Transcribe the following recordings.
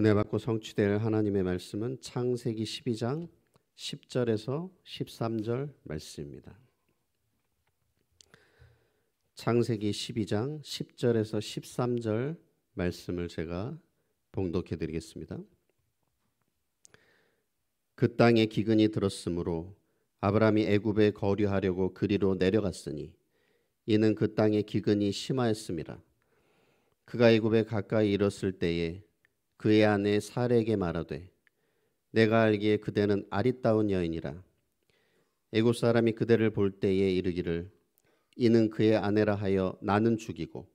은혜 받고 성취될 하나님의 말씀은 창세기 12장 10절에서 13절 말씀입니다. 창세기 12장 10절에서 13절 말씀을 제가 봉독해 드리겠습니다. 그 땅에 기근이 들었으므로 아브라함이 애굽에 거류하려고 그리로 내려갔으니 이는 그 땅에 기근이 심하였습니다. 그가 애굽에 가까이 이뤘을 때에 그의 아내 사례에게 말하되 내가 알기에 그대는 아리따운 여인이라 애굽 사람이 그대를 볼 때에 이르기를 이는 그의 아내라 하여 나는 죽이고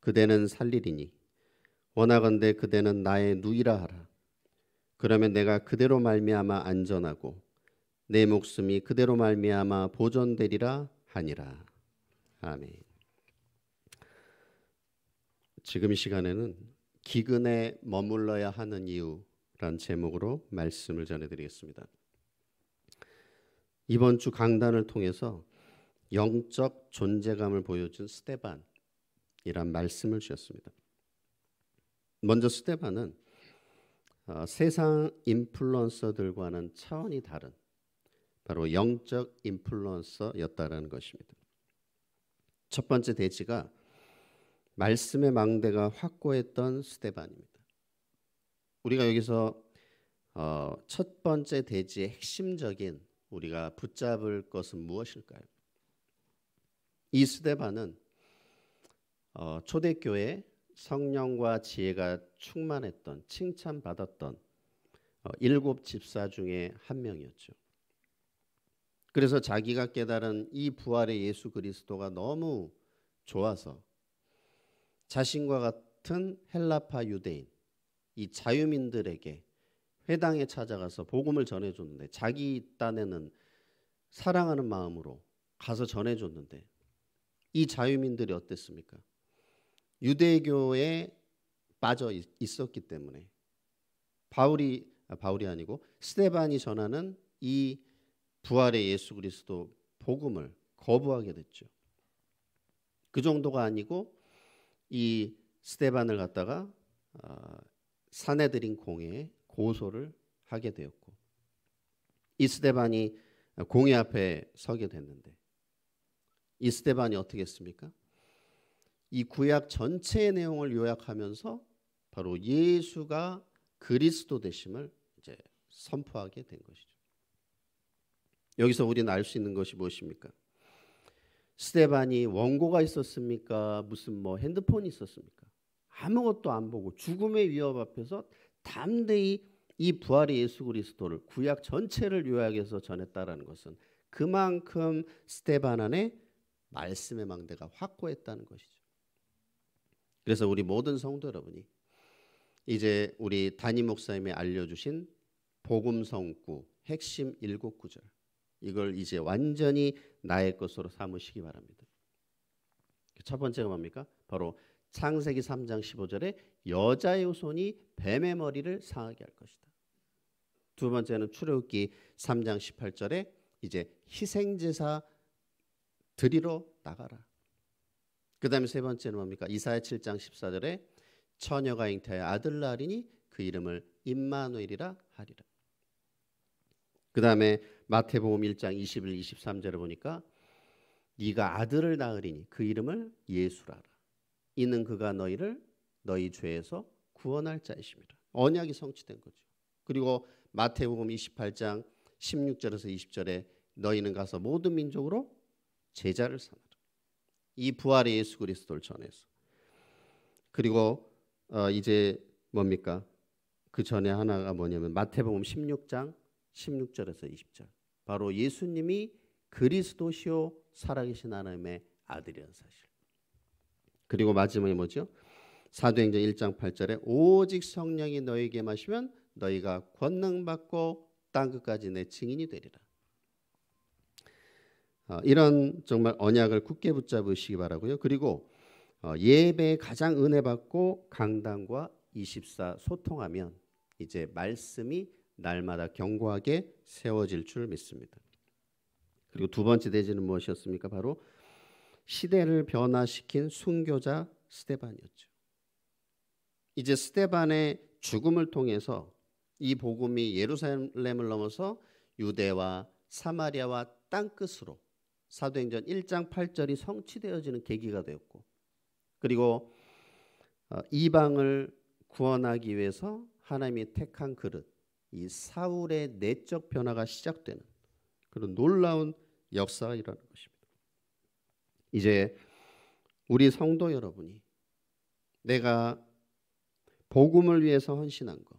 그대는 살리리니 원하건대 그대는 나의 누이라 하라 그러면 내가 그대로 말미암아 안전하고 내 목숨이 그대로 말미암아 보존되리라 하니라 아멘 지금 시간에는 기근에 머물러야 하는 이유라는 제목으로 말씀을 전해드리겠습니다. 이번 주 강단을 통해서 영적 존재감을 보여준 스테반이란 말씀을 주셨습니다. 먼저 스테반은 어, 세상 인플루언서들과는 차원이 다른 바로 영적 인플루언서였다라는 것입니다. 첫 번째 대지가 말씀의 망대가 확고했던 스테반입니다. 우리가 여기서 어, 첫 번째 대지의 핵심적인 우리가 붙잡을 것은 무엇일까요? 이 스데반은 어, 초대교회 성령과 지혜가 충만했던 칭찬받았던 어, 일곱 집사 중에 한 명이었죠. 그래서 자기가 깨달은 이 부활의 예수 그리스도가 너무 좋아서 자신과 같은 헬라파 유대인 이 자유민들에게 회당에 찾아가서 복음을 전해줬는데 자기 딴에는 사랑하는 마음으로 가서 전해줬는데 이 자유민들이 어땠습니까? 유대교에 빠져 있었기 때문에 바울이 아, 바울이 아니고 스테반이 전하는 이 부활의 예수 그리스도 복음을 거부하게 됐죠. 그 정도가 아니고 이 스테반을 갖다가 아, 사내들인 공에 고소를 하게 되었고 이 스테반이 공회 앞에 서게 됐는데 이 스테반이 어떻게 했습니까? 이 구약 전체의 내용을 요약하면서 바로 예수가 그리스도 되심을 이제 선포하게 된 것이죠. 여기서 우리는 알 수 있는 것이 무엇입니까? 스테반이 원고가 있었습니까? 무슨 뭐 핸드폰이 있었습니까? 아무것도 안 보고 죽음의 위협 앞에서 담대히 이 부활의 예수 그리스도를 구약 전체를 요약해서 전했다라는 것은 그만큼 스테반 안에 말씀의 망대가 확고했다는 것이죠. 그래서 우리 모든 성도 여러분이 이제 우리 담임 목사님이 알려주신 복음 성구 핵심 일곱 구절 이걸 이제 완전히 나의 것으로 삼으시기 바랍니다. 첫 번째가 뭡니까? 바로 창세기 3장 15절에 여자의 후손이 뱀의 머리를 상하게 할 것이다. 두 번째는 출애굽기 3장 18절에 이제 희생 제사 드리러 나가라. 그다음에 세 번째는 뭡니까? 이사야 7장 14절에 처녀가 잉태하 아들 낳으리니 그 이름을 임마누엘이라 하리라. 그 다음에 마태복음 1장 21, 23절에 보니까 네가 아들을 낳으리니 그 이름을 예수라라. 이는 그가 너희를 너희 죄에서 구원할 자이십니다. 언약이 성취된 거죠. 그리고 마태복음 28장 16절에서 20절에 너희는 가서 모든 민족으로 제자를 삼아라. 이 부활의 예수 그리스도를 전해서. 그리고 어 이제 뭡니까? 그 전에 하나가 뭐냐면 마태복음 16장 16절에서 20절. 바로 예수님이 그리스도시요 살아계신 하나님의 아들이라는 사실. 그리고 마지막에 뭐죠? 사도행전 1장 8절에 오직 성령이 너희에게 마시면 너희가 권능 받고 땅 끝까지 내 증인이 되리라. 어, 이런 정말 언약을 굳게 붙잡으시기 바라고요. 그리고 어, 예배 가장 은혜 받고 강단과 24 소통하면 이제 말씀이 날마다 견고하게 세워질 줄 믿습니다. 그리고 두 번째 대지는 무엇이었습니까? 바로 시대를 변화시킨 순교자 스테반이었죠. 이제 스테반의 죽음을 통해서 이 복음이 예루살렘을 넘어서 유대와 사마리아와 땅 끝으로 사도행전 1장 8절이 성취되어지는 계기가 되었고 그리고 어, 이방을 구원하기 위해서 하나님이 택한 그릇 이 사울의 내적 변화가 시작되는 그런 놀라운 역사가 일어나는 것입니다. 이제 우리 성도 여러분이 내가 복음을 위해서 헌신한 것,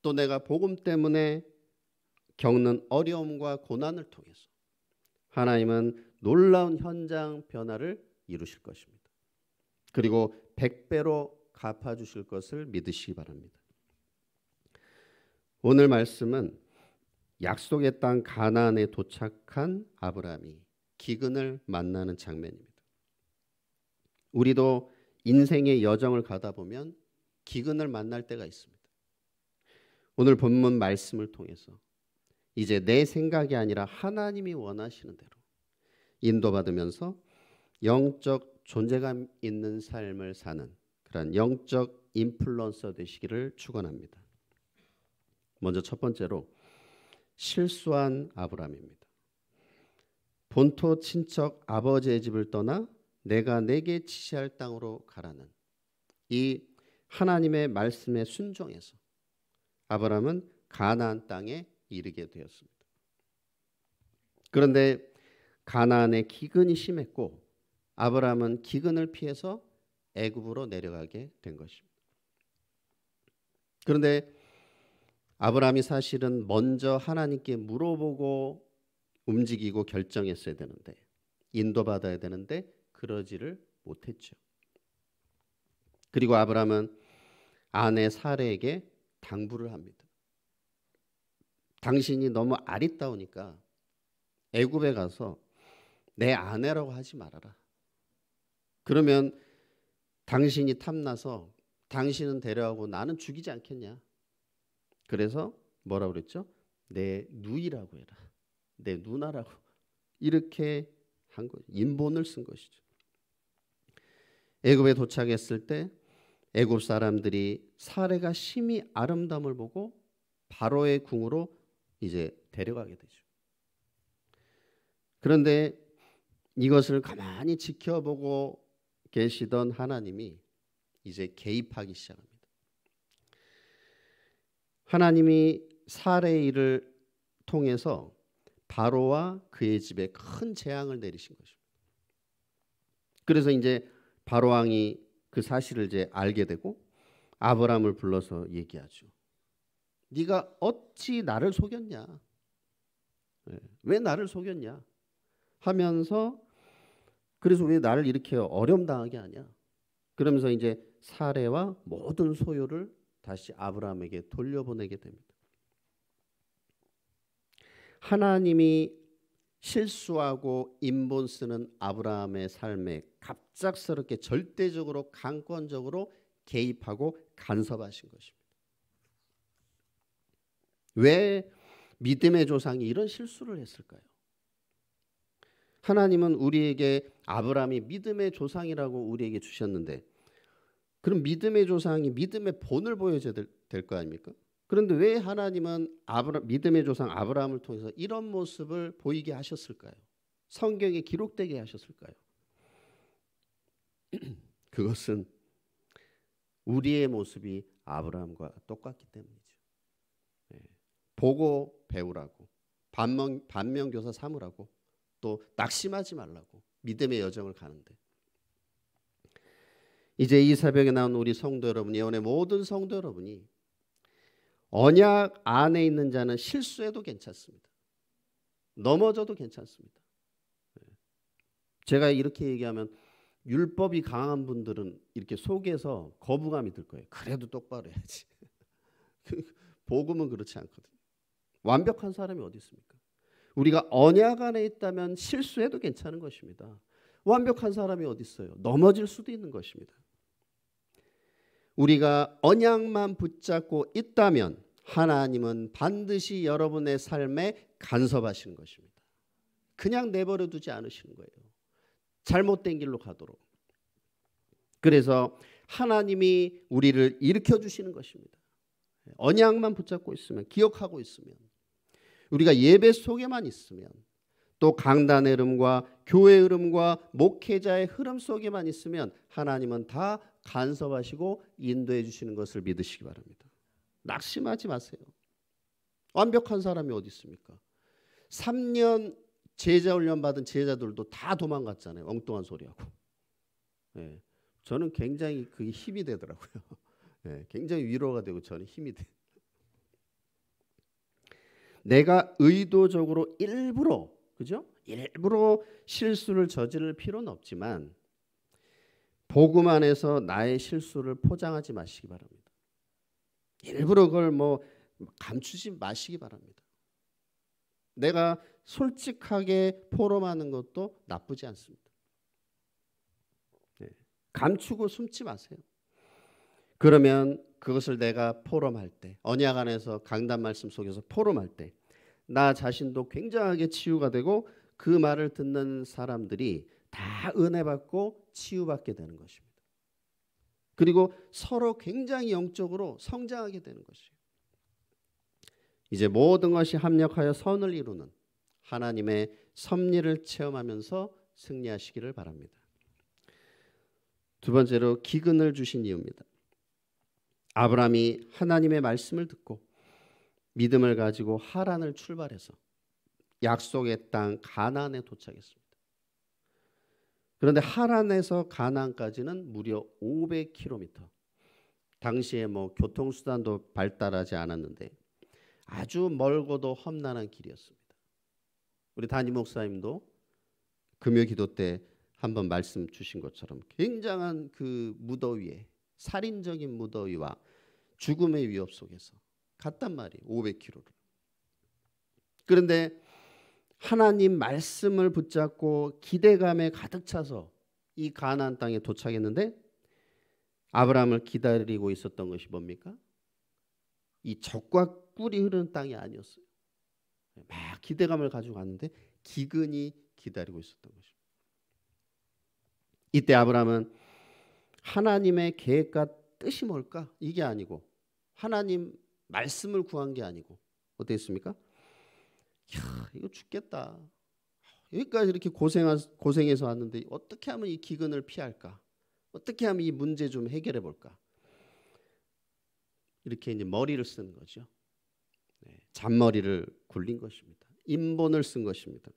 또 내가 복음 때문에 겪는 어려움과 고난을 통해서 하나님은 놀라운 현장 변화를 이루실 것입니다. 그리고 1배로 갚아 주실 것을 믿으시기 바랍니다. 오늘 말씀은 약속의 땅 가나안에 도착한 아브라함이 기근을 만나는 장면입니다. 우리도 인생의 여정을 가다 보면 기근을 만날 때가 있습니다. 오늘 본문 말씀을 통해서 이제 내 생각이 아니라 하나님이 원하시는 대로 인도받으면서 영적 존재감 있는 삶을 사는 그런 영적 인플루언서 되시기를 축원합니다. 먼저 첫 번째로 실수한 아브람입니다. 본토 친척 아버지의 집을 떠나 내가 내게 지시할 땅으로 가라는 이 하나님의 말씀에 순종해서 아브람은 가나안 땅에 이르게 되었습니다. 그런데 가나안의 기근이 심했고 아브라함은 기근을 피해서 애굽으로 내려가게 된 것입니다. 그런데 아브라함이 사실은 먼저 하나님께 물어보고 움직이고 결정했어야 되는데 인도받아야 되는데 그러지를 못했죠. 그리고 아브라함은 아내 사례에게 당부를 합니다. 당신이 너무 아리따우니까 애굽에 가서 내 아내라고 하지 말아라. 그러면 당신이 탐나서 당신은 데려가고 나는 죽이지 않겠냐? 그래서 뭐라 그랬죠? 내 누이라고 해라. 내 누나라고. 이렇게 한 거죠. 인본을 쓴 것이죠. 애굽에 도착했을 때 애굽 사람들이 사례가 심히 아름다움을 보고 바로의 궁으로 이제 데려가게 되죠. 그런데 이것을 가만히 지켜보고 계시던 하나님이 이제 개입하기 시작합니다. 하나님이 사례 일을 통해서 바로와 그의 집에 큰 재앙을 내리신 것입니다. 그래서 이제 바로 왕이 그 사실을 이제 알게 되고 아브람을 불러서 얘기하죠. 네가 어찌 나를 속였냐? 예, 왜 나를 속였냐? 하면서 그래서 왜 나를 이렇게 어려움 당하게 하냐? 그러면서 이제 사례와 모든 소유를 다시 아브라함에게 돌려보내게 됩니다. 하나님이 실수하고 인본 쓰는 아브라함의 삶에 갑작스럽게 절대적으로 강권적으로 개입하고 간섭하신 것입니다. 왜 믿음의 조상이 이런 실수를 했을까요? 하나님은 우리에게 아브라함이 믿음의 조상이라고 우리에게 주셨는데 그럼 믿음의 조상이 믿음의 본을 보여줘야 될 거 아닙니까? 그런데 왜 하나님은 아브라, 믿음의 조상 아브라함을 통해서 이런 모습을 보이게 하셨을까요? 성경에 기록되게 하셨을까요? 그것은 우리의 모습이 아브라함과 똑같기 때문이죠. 네. 보고 배우라고 반면, 반면교사 삼으라고 또 낙심하지 말라고 믿음의 여정을 가는데 이제 이 새벽에 나온 우리 성도 여러분, 예언의 모든 성도 여러분이 언약 안에 있는 자는 실수해도 괜찮습니다. 넘어져도 괜찮습니다. 예. 제가 이렇게 얘기하면 율법이 강한 분들은 이렇게 속에서 거부감이 들 거예요. 그래도 똑바로 해야지. 그 복음은 그렇지 않거든요. 완벽한 사람이 어디 있습니까? 우리가 언약 안에 있다면 실수해도 괜찮은 것입니다. 완벽한 사람이 어디 있어요? 넘어질 수도 있는 것입니다. 우리가 언약만 붙잡고 있다면 하나님은 반드시 여러분의 삶에 간섭하시는 것입니다. 그냥 내버려 두지 않으시는 거예요. 잘못된 길로 가도록. 그래서 하나님이 우리를 일으켜 주시는 것입니다. 언약만 붙잡고 있으면 기억하고 있으면 우리가 예배 속에만 있으면 또 강단의 흐름과 교회 의 흐름과 목회자의 흐름 속에만 있으면 하나님은 다 간섭하시고 인도해 주시는 것을 믿으시기 바랍니다. 낙심하지 마세요. 완벽한 사람이 어디 있습니까? 3년 제자 훈련 받은 제자들도 다 도망갔잖아요. 엉뚱한 소리하고. 예. 저는 굉장히 그게 힘이 되더라고요. 예. 굉장히 위로가 되고 저는 힘이 돼. 내가 의도적으로 일부러 그죠? 일부러 실수를 저지를 필요는 없지만 복음 안에서 나의 실수를 포장하지 마시기 바랍니다. 일부러 그걸 뭐 감추지 마시기 바랍니다. 내가 솔직하게 포럼하는 것도 나쁘지 않습니다. 네. 감추고 숨지 마세요. 그러면 그것을 내가 포럼할 때 언약 안에서 강단 말씀 속에서 포럼할 때나 자신도 굉장하게 치유가 되고 그 말을 듣는 사람들이 다 은혜 받고 치유받게 되는 것입니다. 그리고 서로 굉장히 영적으로 성장하게 되는 것이에요. 이제 모든 것이 합력하여 선을 이루는 하나님의 섭리를 체험하면서 승리하시기를 바랍니다. 두 번째로 기근을 주신 이유입니다. 아브라함이 하나님의 말씀을 듣고 믿음을 가지고 하란을 출발해서 약속의 땅 가나안에 도착했습니다. 그런데 하란에서 가나안까지는 무려 500km. 당시에 뭐 교통수단도 발달하지 않았는데 아주 멀고도 험난한 길이었습니다. 우리 담임 목사님도 금요 기도 때 한번 말씀 주신 것처럼 굉장한 그 무더위에 살인적인 무더위와 죽음의 위협 속에서 갔단 말이에요. 500km를. 그런데 하나님 말씀을 붙잡고 기대감에 가득 차서 이 가나안 땅에 도착했는데 아브라함을 기다리고 있었던 것이 뭡니까? 이 적과 꿀이 흐르는 땅이 아니었어요. 막 기대감을 가지고 왔는데 기근이 기다리고 있었던 것입니다. 이때 아브라함은 하나님의 계획과 뜻이 뭘까? 이게 아니고 하나님 말씀을 구한 게 아니고 어땠습니까? 야, 이거 죽겠다. 여기까지 이렇게 고생하, 고생해서 왔는데 어떻게 하면 이 기근을 피할까? 어떻게 하면 이 문제 좀 해결해 볼까? 이렇게 이제 머리를 쓰 거죠. 네, 잔머리를 굴린 것입니다. 인본을 쓴 것입니다.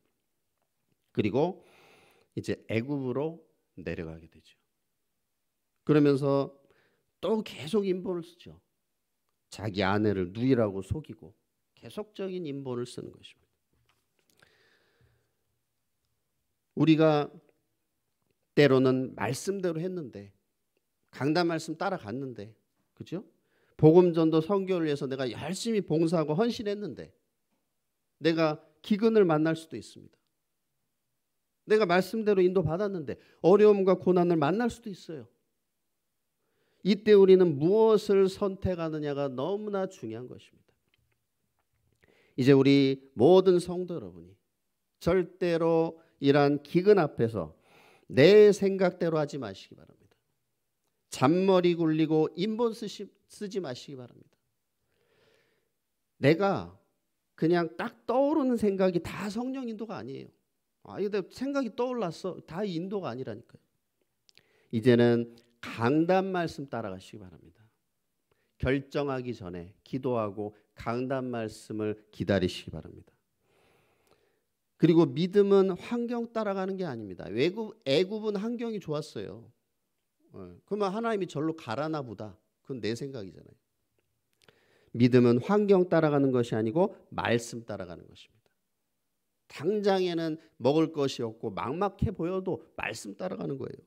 그리고 이제 애굽으로 내려가게 되죠. 그러면서 또 계속 인본을 쓰죠. 자기 아내를 누이라고 속이고 계속적인 인본을 쓰는 것입니다. 우리가 때로는 말씀대로 했는데 강단 말씀 따라갔는데 그죠? 복음 전도 선교를 위해서 내가 열심히 봉사하고 헌신했는데 내가 기근을 만날 수도 있습니다. 내가 말씀대로 인도받았는데 어려움과 고난을 만날 수도 있어요. 이때 우리는 무엇을 선택하느냐가 너무나 중요한 것입니다. 이제 우리 모든 성도 여러분이 절대로 이러한 기근 앞에서 내 생각대로 하지 마시기 바랍니다. 잔머리 굴리고 인본 쓰시, 쓰지 마시기 바랍니다. 내가 그냥 딱 떠오르는 생각이 다 성령 인도가 아니에요. 아, 근데 생각이 떠올랐어. 다 인도가 아니라니까요. 이제는 강단 말씀 따라가시기 바랍니다. 결정하기 전에 기도하고 강단 말씀을 기다리시기 바랍니다. 그리고 믿음은 환경 따라가는 게 아닙니다. 외국 애굽은 환경이 좋았어요. 예, 그러면 하나님이 절로 가라나 보다. 그건 내 생각이잖아요. 믿음은 환경 따라가는 것이 아니고 말씀 따라가는 것입니다. 당장에는 먹을 것이 없고 막막해 보여도 말씀 따라가는 거예요.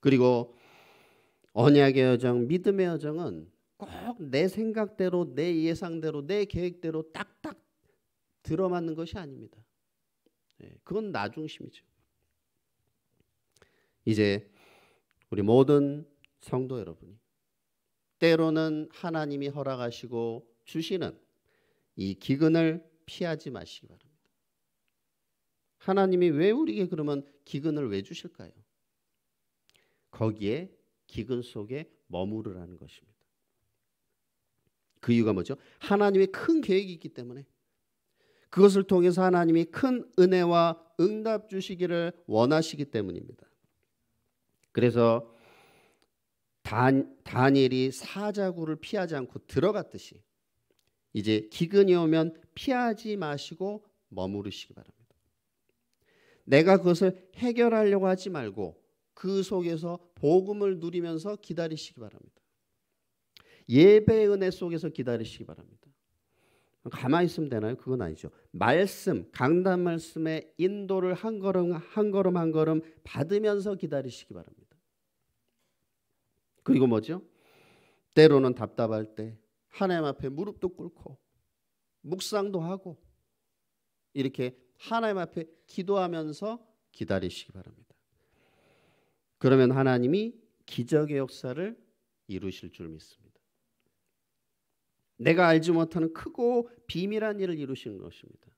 그리고 언약의 여정, 믿음의 여정은 꼭 내 생각대로, 내 예상대로, 내 계획대로 딱딱 들어맞는 것이 아닙니다. 예, 그건 나중심이죠. 이제 우리 모든 성도 여러분이 때로는 하나님이 허락하시고 주시는 이 기근을 피하지 마시기 바랍니다. 하나님이 왜 우리에게 그러면 기근을 왜 주실까요? 거기에 기근 속에 머무르라는 것입니다. 그 이유가 뭐죠? 하나님의 큰 계획이 있기 때문에 그것을 통해서 하나님이 큰 은혜와 응답 주시기를 원하시기 때문입니다. 그래서 단, 다니엘이 사자굴을 피하지 않고 들어갔듯이 이제 기근이 오면 피하지 마시고 머무르시기 바랍니다. 내가 그것을 해결하려고 하지 말고 그 속에서 복음을 누리면서 기다리시기 바랍니다. 예배 은혜 속에서 기다리시기 바랍니다. 가만히 있으면 되나요? 그건 아니죠. 말씀, 강단 말씀의 인도를 한 걸음 한 걸음 한 걸음 받으면서 기다리시기 바랍니다. 그리고 뭐죠? 때로는 답답할 때 하나님 앞에 무릎도 꿇고 묵상도 하고 이렇게 하나님 앞에 기도하면서 기다리시기 바랍니다. 그러면 하나님이 기적의 역사를 이루실 줄 믿습니다. 내가 알지 못하는 크고 비밀한 일을 이루시는 것입니다.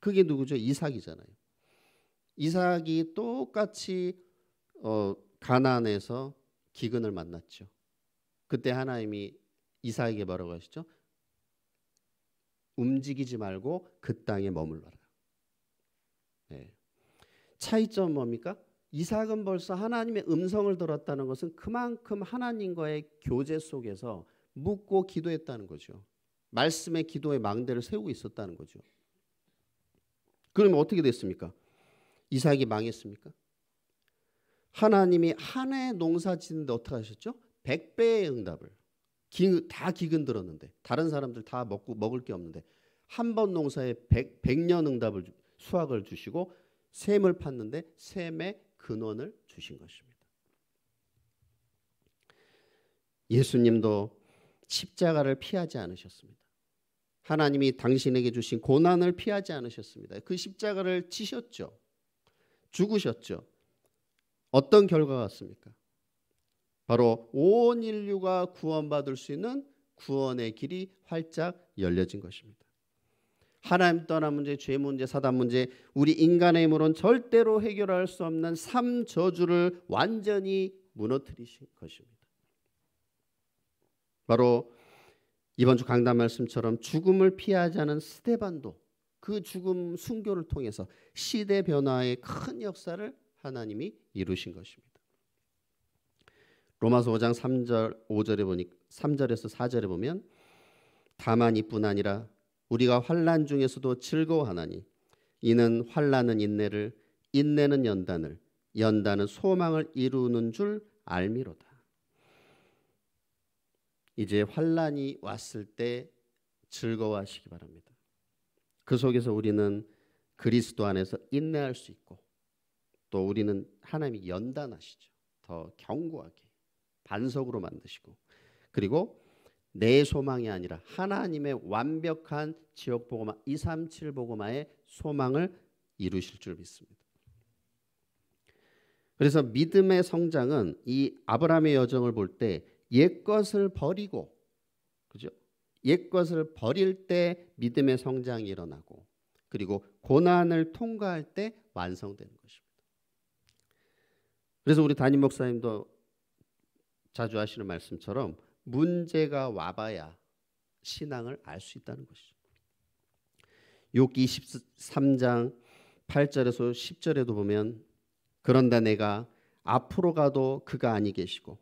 그게 누구죠? 이삭이잖아요. 이삭이 똑같이 어, 가난안에서 기근을 만났죠. 그때 하나님이 이삭에게 뭐라고 하시죠? 움직이지 말고 그 땅에 머물러라. 네. 차이점 뭡니까? 이삭은 벌써 하나님의 음성을 들었다는 것은 그만큼 하나님과의 교제 속에서 묻고 기도했다는 거죠. 말씀의 기도의 망대를 세우고 있었다는 거죠. 그러면 어떻게 됐습니까? 이삭이 망했습니까? 하나님이 한 해 농사 짓는데 어떻게 하셨죠? 100배의 응답을 기, 다 기근 들었는데 다른 사람들 다 먹고 먹을 게 없는데 한 번 농사에 100, 년 응답을 수확을 주시고 샘을 팠는데 샘에 근원을 주신 것입니다. 예수님도 십자가를 피하지 않으셨습니다. 하나님이 당신에게 주신 고난을 피하지 않으셨습니다. 그 십자가를 치셨죠. 죽으셨죠. 어떤 결과가 왔습니까? 바로 온 인류가 구원받을 수 있는 구원의 길이 활짝 열려진 것입니다. 하나님 떠난 문제, 죄 문제, 사단 문제, 우리 인간의 힘으로는 절대로 해결할 수 없는 삶 저주를 완전히 무너뜨리신 것입니다. 바로 이번 주 강단 말씀처럼 죽음을 피하지 않은 스테반도 그 죽음 순교를 통해서 시대 변화의 큰 역사를 하나님이 이루신 것입니다. 로마서 5장 3절 5절에 보니 3절에서 4절에 보면 다만 이뿐 아니라 우리가 환란 중에서도 즐거워하나니 이는 환란은 인내를 인내는 연단을 연단은 소망을 이루는 줄 알미로다. 이제 환란이 왔을 때 즐거워하시기 바랍니다. 그 속에서 우리는 그리스도 안에서 인내할 수 있고 또 우리는 하나님이 연단하시죠. 더 견고하게 반석으로 만드시고 그리고 내 소망이 아니라 하나님의 완벽한 지역 보고마 237 보고마의 소망을 이루실 줄 믿습니다. 그래서 믿음의 성장은 이 아브라함의 여정을 볼 때 옛것을 버리고 그죠? 옛것을 버릴 때 믿음의 성장이 일어나고 그리고 고난을 통과할 때 완성되는 것입니다. 그래서 우리 담임 목사님도 자주 하시는 말씀처럼 문제가 와봐야 신앙을 알 수 있다는 것이죠. 욕 23장 8절에서 10절에도 보면 그런다 내가 앞으로 가도 그가 아니 계시고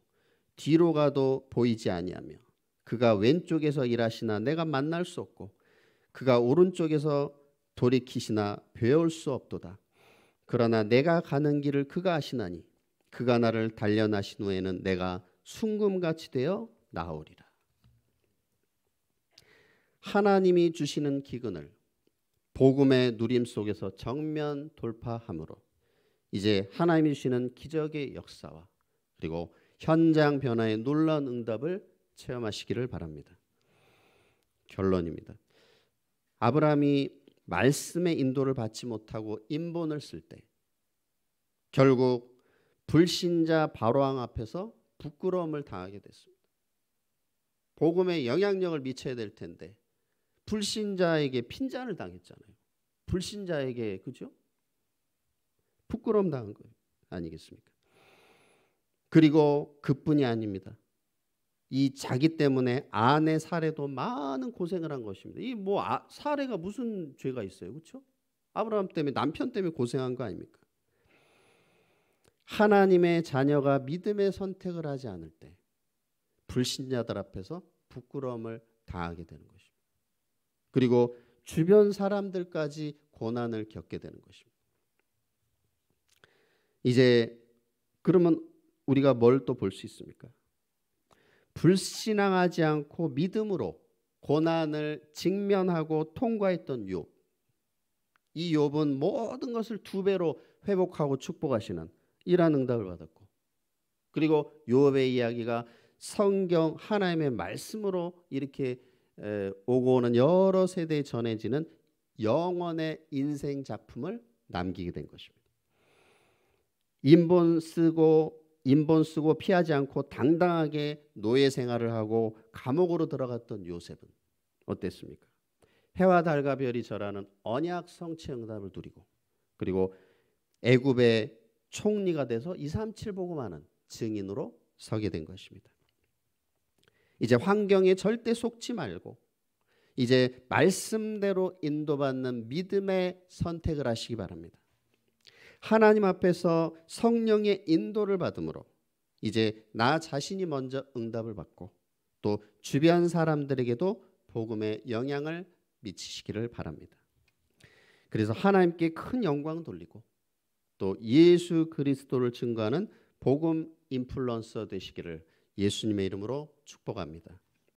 뒤로 가도 보이지 아니하며 그가 왼쪽에서 일하시나 내가 만날 수 없고 그가 오른쪽에서 돌이키시나 배울 수 없도다. 그러나 내가 가는 길을 그가 아시나니 그가 나를 단련하신 후에는 내가 순금같이 되어 나오리라. 하나님이 주시는 기근을 복음의 누림 속에서 정면 돌파함으로 이제 하나님이 주시는 기적의 역사와 그리고 현장 변화의 놀라운 응답을 체험하시기를 바랍니다. 결론입니다. 아브라함이 말씀의 인도를 받지 못하고 인본을 쓸 때 결국 불신자 바로왕 앞에서 부끄러움을 당하게 됐습니다. 복음의 영향력을 미쳐야 될 텐데 불신자에게 핀잔을 당했잖아요. 불신자에게 그죠? 부끄럼 당한 거예요. 아니겠습니까? 그리고 그뿐이 아닙니다. 이 자기 때문에 아내 사례도 많은 고생을 한 것입니다. 이뭐 아, 사례가 무슨 죄가 있어요, 그렇죠? 아브라함 때문에 남편 때문에 고생한 거 아닙니까? 하나님의 자녀가 믿음의 선택을 하지 않을 때 불신자들 앞에서 부끄러움을 당하게 되는 것입니다. 그리고 주변 사람들까지 고난을 겪게 되는 것입니다. 이제 그러면 우리가 뭘 또 볼 수 있습니까? 불신앙하지 않고 믿음으로 고난을 직면하고 통과했던 욥. 이 욥은 모든 것을 두 배로 회복하고 축복하시는 이러한 응답을 받았고 그리고 욥의 이야기가 성경 하나님의 말씀으로 이렇게 오고 오는 여러 세대에 전해지는 영원의 인생 작품을 남기게 된 것입니다. 인본 쓰고 인본 쓰고 피하지 않고 당당하게 노예 생활을 하고 감옥으로 들어갔던 요셉은 어땠습니까? 해와 달과 별이 절하는 언약 성취 응답을 누리고 그리고 애굽의 총리가 돼서 237 보고만은 증인으로 서게 된 것입니다. 이제 환경에 절대 속지 말고 이제 말씀대로 인도받는 믿음의 선택을 하시기 바랍니다. 하나님 앞에서 성령의 인도를 받음으로 이제 나 자신이 먼저 응답을 받고 또 주변 사람들에게도 복음의 영향을 미치시기를 바랍니다. 그래서 하나님께 큰 영광 돌리고 또 예수 그리스도를 증거하는 복음 인플루언서 되시기를 예수님의 이름으로 축복합니다.